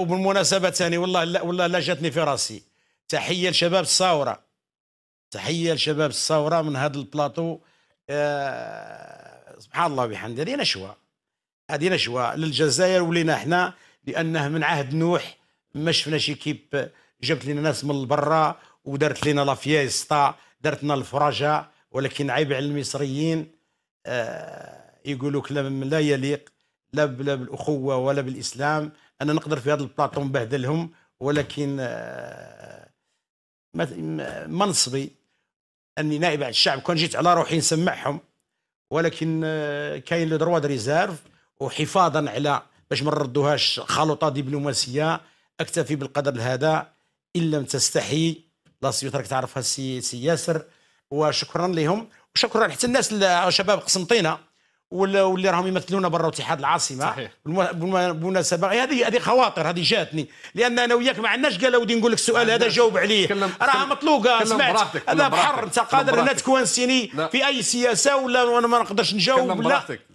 وبالمناسبه ثاني والله لا والله لا جاتني في راسي تحيه لشباب الثوره تحيه لشباب الثوره من هذا البلاطو آه سبحان الله وبحمده هذه نشوه هذه نشوه للجزائر ولينا احنا لانه من عهد نوح ما شفنا شي كيب جابت لنا ناس من برا ودارت لنا لا فيستا دارت لنا الفرجه ولكن عيب على المصريين آه يقولوا كلام لا يليق لا بالاخوه ولا بالاسلام انا نقدر في هذا البلاطو نبهدلهم ولكن آه، منصبي اني نائب على الشعب كون جيت على روحي نسمعهم ولكن آه، كاين لو دروا ريزيرف وحفاظا على باش ما نردوهاش خلطه دبلوماسيه اكتفي بالقدر هذا ان لم تستحي لا سيوت راك تعرفها السي ياسر وشكرا لهم وشكرا حتى الناس شباب قسنطينه واللي راهم يمثلونا برا اتحاد العاصمه صحيح بالمناسبه هذه هذه خواطر هذه جاتني لان انا وياك ما عندناش قال ودي نقول لك السؤال هذا جاوب عليه راه مطلوقه سمعت هذا بحر انت قادر انك تكونسيني في اي سياسه ولا انا ما نقدرش نجاوب لا